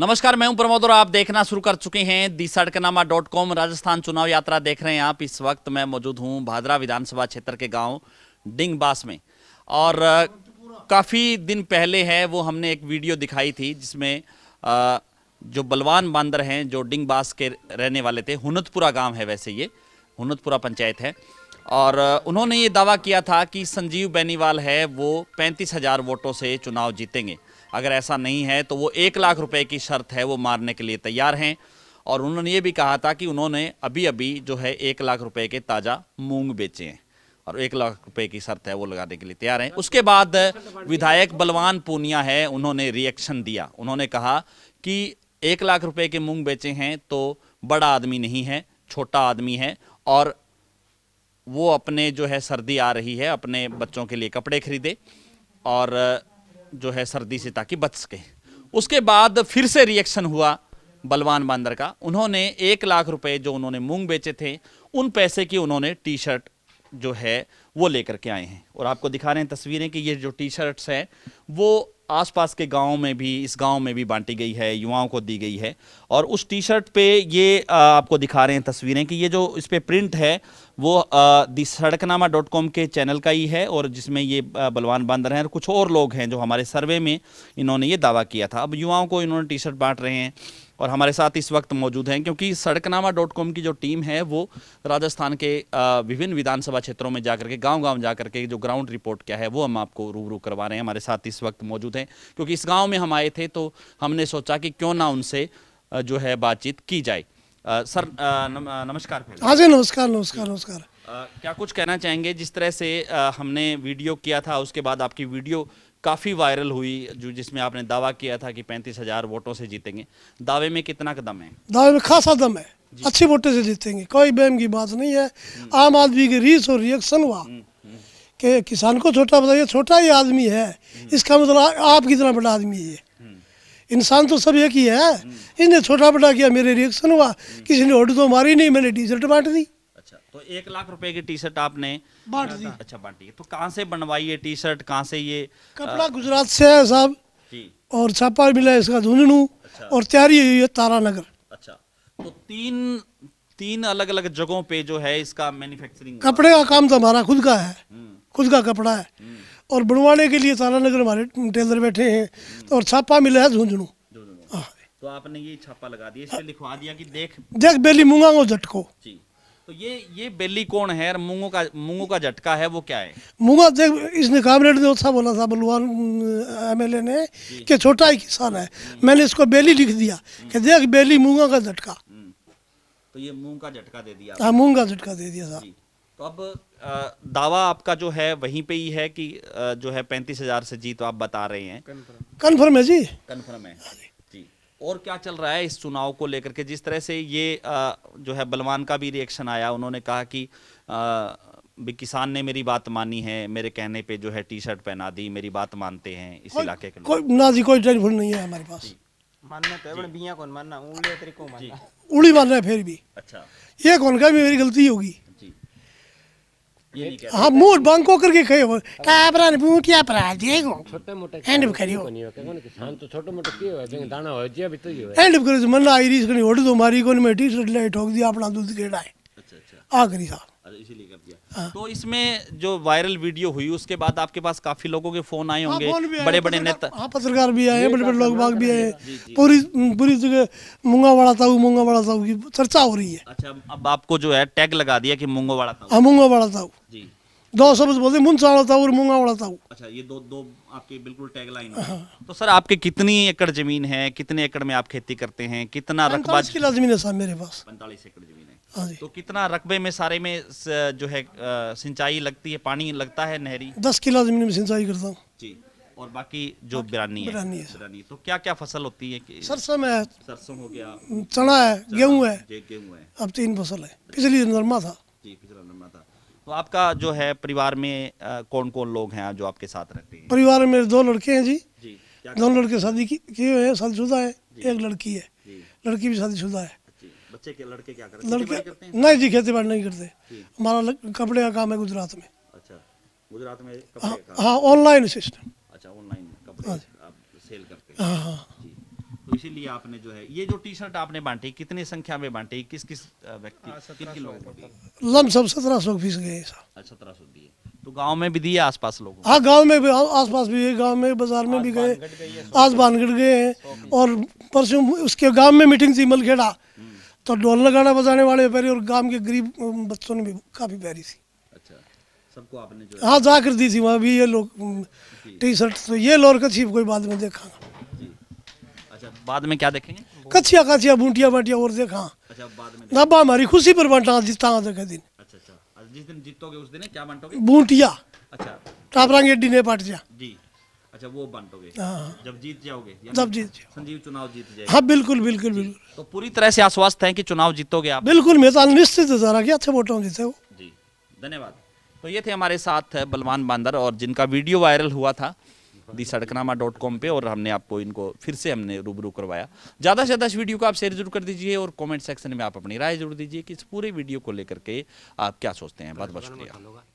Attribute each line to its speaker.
Speaker 1: नमस्कार मैं हूं प्रमोद और आप देखना शुरू कर चुके हैं the Sadaknama dot com Rajasthan चुनाव यात्रा देख रहे हैं आप इस वक्त मैं मौजूद हूं भादरा विधानसभा क्षेत्र के गांव डिंगबास में और काफ़ी दिन पहले है वो हमने एक वीडियो दिखाई थी जिसमें जो बलवान बांदर हैं जो डिंगबास के रहने वाले थे हुनतपुरा गाँव है वैसे ये हुनतपुरा पंचायत है और उन्होंने ये दावा किया था कि संजीव बेनीवाल है वो पैंतीस हज़ार वोटों से चुनाव जीतेंगे अगर ऐसा नहीं है तो वो एक लाख रुपए की शर्त है वो मारने के लिए तैयार हैं और उन्होंने ये भी कहा था कि उन्होंने अभी अभी जो है एक लाख रुपए के ताज़ा मूंग बेचे हैं और एक लाख रुपए की शर्त है वो लगाने के लिए तैयार हैं उसके बाद विधायक बलवान पूनिया है उन्होंने रिएक्शन दिया उन्होंने कहा कि एक लाख रुपये के मूँग बेचे हैं तो बड़ा आदमी नहीं है छोटा आदमी है और वो अपने जो है सर्दी आ रही है अपने बच्चों के लिए कपड़े खरीदे और जो है सर्दी से ताकि बच सके उसके बाद फिर से रिएक्शन हुआ बलवान बांदर का उन्होंने एक लाख रुपए जो उन्होंने मूंग बेचे थे उन पैसे की उन्होंने टी शर्ट जो है वो लेकर के आए हैं और आपको दिखा रहे हैं तस्वीरें कि ये जो टी शर्ट्स हैं वो आसपास के गाँव में भी इस गाँव में भी बांटी गई है युवाओं को दी गई है और उस टी शर्ट पे ये आपको दिखा रहे हैं तस्वीरें कि ये जो इस पर प्रिंट है वो दी सड़कनामा डॉट कॉम के चैनल का ही है और जिसमें ये बलवान बांदर हैं और कुछ और लोग हैं जो हमारे सर्वे में इन्होंने ये दावा किया था अब युवाओं को इन्होंने टी शर्ट बांट रहे हैं और हमारे साथ इस वक्त मौजूद हैं क्योंकि सड़कनामा डॉट कॉम की जो टीम है वो राजस्थान के विभिन्न विधानसभा क्षेत्रों में जाकर के गांव गांव जाकर के जो ग्राउंड रिपोर्ट क्या है वो हम आपको रूबरू करवा रहे हैं हमारे साथ इस वक्त मौजूद हैं क्योंकि इस गाँव में हम आए थे तो हमने सोचा कि क्यों ना उनसे जो है बातचीत की जाए सर नमस्कार हाँ जी
Speaker 2: नमस्कार नमस्कार नमस्कार
Speaker 1: क्या कुछ कहना चाहेंगे जिस तरह से हमने वीडियो किया था उसके बाद आपकी वीडियो काफ़ी वायरल हुई जो जिसमें आपने दावा किया था कि पैंतीस हजार वोटों से जीतेंगे दावे में कितना कदम है
Speaker 2: दावे में खासा दम है अच्छी वोटों से जीतेंगे कोई बेम की बात नहीं है आम आदमी की रीस और रिएक्शन हुआ हम्म, हम्म। कि किसान को छोटा बताइए छोटा ही आदमी है हम्म। इसका मतलब आपकी कितना बड़ा आदमी है इंसान तो सब एक ही है इसने छोटा बड़ा किया मेरे रिएक्शन हुआ किसी ने होटल तो मारी नहीं मैंने टी शर्ट बांट दी
Speaker 1: अच्छा, तो एक लाख रुपए की टी शर्ट आपने बांट दी अच्छा बांटी तो कहाँ से बनवाई है टी शर्ट कहाँ से ये कपड़ा गुजरात
Speaker 2: से है साहब और छापा मिला इसका झुंझुनू अच्छा। और तैयारी हुई है तारा नगर अच्छा
Speaker 1: तो तीन तीन अलग अलग जगहों पे जो है इसका मैन्युफैक्चरिंग
Speaker 2: कपड़े का काम तो हमारा खुद का है हम्म। खुद का कपड़ा है हम्म। और बनवाने के लिए सारा नगर हमारे टेलर बैठे हैं तो और छापा मिला है झुंझुनू
Speaker 1: हाँ। तो आपने ये छापा लगा दिया इसलिए लिखवा दिया कि देख
Speaker 2: देख बेली मूंगा को झटको
Speaker 1: जी तो ये ये बेली कौन है और मूंगो का मूंगो का झटका है वो क्या है
Speaker 2: मूंगा देख इसने कामरेड ने उत्साह अच्छा बोला था बलवान एमएलए ने कि छोटा ही किसान है मैंने इसको बेली लिख दिया कि देख बेली मूंगा का झटका
Speaker 1: तो ये मूंग का झटका दे दिया हाँ मूंग का
Speaker 2: झटका दे दिया साहब तो
Speaker 1: अब दावा आपका जो है वहीं पे ही है कि जो है पैंतीस हजार से जीत तो आप बता रहे हैं कन्फर्म है जी कन्फर्म है हाँ जी और क्या चल रहा है इस चुनाव को लेकर के जिस तरह से ये जो है बलवान का भी रिएक्शन आया उन्होंने कहा कि भी किसान ने मेरी बात मानी है मेरे कहने पे जो है टी शर्ट पहना दी मेरी बात मानते हैं इस इलाके के लोग ना जी कोई टेलीफोन
Speaker 2: नहीं है हमारे पास तो मानना है फिर भी अच्छा ये कौन कहा मेरी गलती होगी हाँ मुंह बांको करके कहे हो अपराध भी बूटिया पर आ जाएगो छोटे मोटे भी करियो
Speaker 1: किसान तो छोटे मोटे क्यों है जिंग दाना हो जिया भी तो ही हो हैंड करियो तो
Speaker 2: मन आईरिस कनी ओड तो मारी कोन मेटी टी ठोक दिया अपना दूध है अच्छा अच्छा आ करी साहब इसीलिए कर दिया हाँ।
Speaker 1: तो इसमें जो वायरल वीडियो हुई उसके बाद आपके पास काफी लोगों के फोन आए हाँ, होंगे बड़े बड़े नेता
Speaker 2: हाँ पत्रकार भी आए हैं बड़े बड़े लोग बाग भी आए हैं पूरी पूरी जगह मुंगा वाड़ा साहू मुंगा वाड़ा साहू की चर्चा हो रही है अच्छा
Speaker 1: अब आपको जो है टैग लगा दिया की मुंगा वाड़ा साहू
Speaker 2: हाँ, मुंगा वाड़ा साहू जी दो शब्द बोलते मुंह चावड़ता और मुंगा उड़ाता हूँ
Speaker 1: अच्छा ये दो दो आपके बिल्कुल टैगलाइन हाँ। तो सर आपके कितनी एकड़ जमीन है कितने एकड़ में आप खेती करते हैं कितना रकबा किला
Speaker 2: जमीन है साहब मेरे पास पैंतालीस एकड़ जमीन है हाँ तो कितना रकबे
Speaker 1: में सारे में जो है सिंचाई लगती है पानी लगता है नहरी
Speaker 2: दस किला जमीन में सिंचाई करता हूँ
Speaker 1: और बाकी जो बिरानी है बिरानी है बिरानी तो क्या क्या फसल होती है कि सरसों है सरसों हो
Speaker 2: गया चना है गेहूँ है गेहूँ है अब तीन फसल है पिछली नरमा था
Speaker 1: जी पिछला नरमा था तो आपका जो है परिवार में कौन कौन लोग हैं जो आपके साथ
Speaker 2: रहते हैं परिवार में मेरे दो लड़के हैं जी जी दोनों लड़के शादी किए हुए हैं शादीशुदा है एक लड़की है लड़की भी शादीशुदा है
Speaker 1: बच्चे के लड़के क्या करते लड़के नहीं जी खेती बाड़ी नहीं करते
Speaker 2: हमारा कपड़े का काम है गुजरात में
Speaker 1: अच्छा गुजरात में हाँ, हाँ
Speaker 2: ऑनलाइन सिस्टम अच्छा ऑनलाइन कपड़े हाँ आप सेल करते हैं हाँ हाँ
Speaker 1: तो इसीलिए आपने जो है ये जो टी शर्ट आपने बांटी कितनी संख्या में बांटी किस किस व्यक्ति किन
Speaker 2: लम सब सत्रह सौ फीस गए अच्छा, सत्रह
Speaker 1: सौ दिए तो गांव में भी दिए आसपास लोग हाँ गांव में
Speaker 2: भी आसपास भी है गांव में बाजार में भी गए आज बानगढ़ गए हैं और परसों उसके गांव में मीटिंग थी मलखेड़ा हम्म। तो ढोल लगाना बजाने वाले पहले और गांव के गरीब बच्चों ने भी काफ़ी प्यारी थी अच्छा, सबको आपने जो हाँ जाकर दी थी वहाँ भी ये लोग टी शर्ट तो ये लोर कछी कोई बाद में देखा
Speaker 1: अच्छा बाद में क्या देखेंगे
Speaker 2: कचिया कचिया बूटिया बाटिया और देखा हाँ। अच्छा बाद में हमारी खुशी पर बांटा जीता अच्छा, अच्छा। जिस दिन जीतोगे उस दिन बूटिया अच्छा टापरा गेडी ने पाट जा
Speaker 1: अच्छा वो बांटोगे हाँ। जब जीत जाओगे जब जीत जाओ संजीव चुनाव जीत जाए हाँ बिल्कुल बिल्कुल बिल्कुल तो पूरी तरह से आश्वस्त हैं कि चुनाव जीतोगे आप बिल्कुल मैं तो
Speaker 2: निश्चित हो कि अच्छे वोटों जीते हो जी
Speaker 1: धन्यवाद तो ये थे हमारे साथ बलवान बांदर और जिनका वीडियो वायरल हुआ था दी सड़कनामा डॉट कॉम पर और हमने आपको इनको फिर से हमने रूबरू करवाया ज़्यादा से ज़्यादा इस वीडियो को आप शेयर जरूर कर दीजिए और कॉमेंट सेक्शन में आप अपनी राय जरूर दीजिए कि इस पूरे वीडियो को लेकर के
Speaker 2: आप क्या सोचते हैं बहुत बहुत शुक्रिया